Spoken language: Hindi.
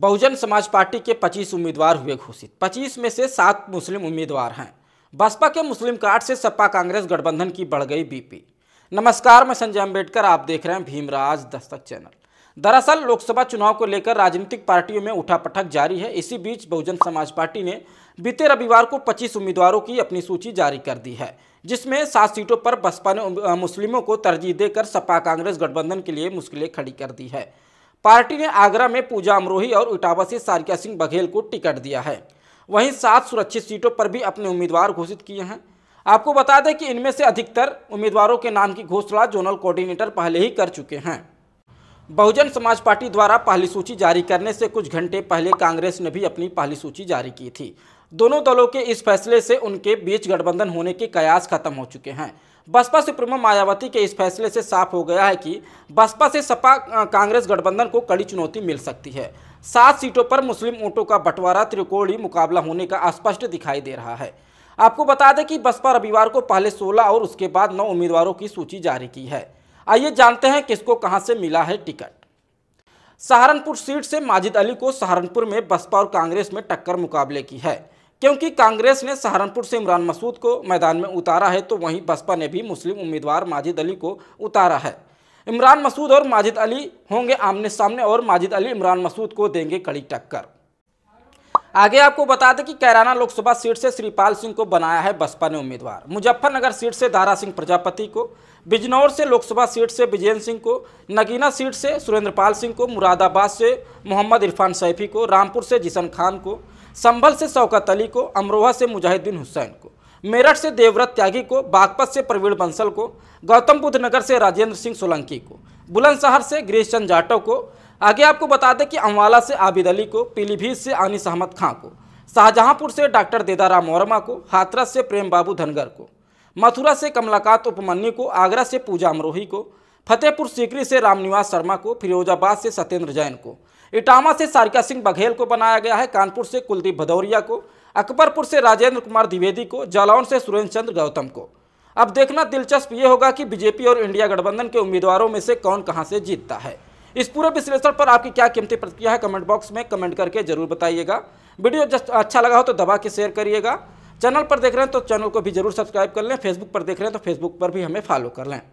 बहुजन समाज पार्टी के 25 उम्मीदवार हुए घोषित 25 में से सात मुस्लिम उम्मीदवार हैं बसपा के मुस्लिम कार्ड से सपा कांग्रेस गठबंधन की बढ़ गई बीपी नमस्कार मैं संजय अम्बेडकर आप देख रहे हैं भीमराज दस्तक चैनल दरअसल लोकसभा चुनाव को लेकर राजनीतिक पार्टियों में उठापटक जारी है इसी बीच बहुजन समाज पार्टी ने बीते रविवार को 25 उम्मीदवारों की अपनी सूची जारी कर दी है जिसमें सात सीटों पर बसपा ने मुस्लिमों को तरजीह देकर सपा कांग्रेस गठबंधन के लिए मुश्किलें खड़ी कर दी है पार्टी ने आगरा में पूजा अमरोही और इटावा से सारिका सिंह बघेल को टिकट दिया है वहीं सात सुरक्षित सीटों पर भी अपने उम्मीदवार घोषित किए हैं आपको बता दें कि इनमें से अधिकतर उम्मीदवारों के नाम की घोषणा जोनल कोऑर्डिनेटर पहले ही कर चुके हैं बहुजन समाज पार्टी द्वारा पहली सूची जारी करने से कुछ घंटे पहले कांग्रेस ने भी अपनी पहली सूची जारी की थी दोनों दलों के इस फैसले से उनके बीच गठबंधन होने के कयास खत्म हो चुके हैं बसपा सुप्रीमो मायावती के इस फैसले से साफ हो गया है कि बसपा से सपा कांग्रेस गठबंधन को कड़ी चुनौती मिल सकती है सात सीटों पर मुस्लिम वोटों का बंटवारा त्रिकोणी मुकाबला होने का स्पष्ट दिखाई दे रहा है आपको बता दें कि बसपा रविवार को पहले सोलह और उसके बाद नौ उम्मीदवारों की सूची जारी की है आइए जानते हैं किसको कहां से मिला है टिकट सहारनपुर सीट से माजिद अली को सहारनपुर में बसपा और कांग्रेस में टक्कर मुकाबले की है क्योंकि कांग्रेस ने सहारनपुर से इमरान मसूद को मैदान में उतारा है तो वहीं बसपा ने भी मुस्लिम उम्मीदवार माजिद अली को उतारा है इमरान मसूद और माजिद अली होंगे आमने सामने और माजिद अली इमरान मसूद को देंगे कड़ी टक्कर आगे आपको बता दें कि कैराना लोकसभा सीट से श्रीपाल सिंह को बनाया है बसपा ने उम्मीदवार मुजफ्फरनगर सीट से दारा सिंह प्रजापति को बिजनौर से लोकसभा सीट से विजयेंद्र सिंह को नगीना सीट से सुरेंद्रपाल सिंह को मुरादाबाद से मोहम्मद इरफान सैफी को रामपुर से जिसन खान को संभल से शौकत अली को अमरोहा से मुजाहिद्दीन हुसैन को मेरठ से देवव्रत त्यागी को बागपत से प्रवीण बंसल को गौतम बुद्ध नगर से राजेंद्र सिंह सोलंकी को बुलंदशहर से गिरीश चंद जाटव को आगे आपको बता दें कि अम्बाला से आबिद अली को पीलीभीत से अनिस अहमद खां को शाहजहांपुर से डॉक्टर देदाराम वर्मा को हाथरस से प्रेम बाबू धनगर को मथुरा से कमलाकांत उपमन्यु को आगरा से पूजा अमरोही को फतेहपुर सीकरी से रामनिवास शर्मा को फिरोजाबाद से सत्येंद्र जैन को इटामा से सारिका सिंह बघेल को बनाया गया है कानपुर से कुलदीप भदौरिया को अकबरपुर से राजेंद्र कुमार द्विवेदी को जालौन से सुरेंद्र चंद्र गौतम को अब देखना दिलचस्प ये होगा कि बीजेपी और इंडिया गठबंधन के उम्मीदवारों में से कौन कहां से जीतता है इस पूरे विश्लेषण पर आपकी क्या कीमती प्रतिक्रिया है कमेंट बॉक्स में कमेंट करके जरूर बताइएगा वीडियो जस्ट अच्छा लगा हो तो दबा के शेयर करिएगा चैनल पर देख रहे हैं तो चैनल को भी जरूर सब्सक्राइब कर लें फेसबुक पर देख रहे हैं तो फेसबुक पर भी हमें फॉलो कर लें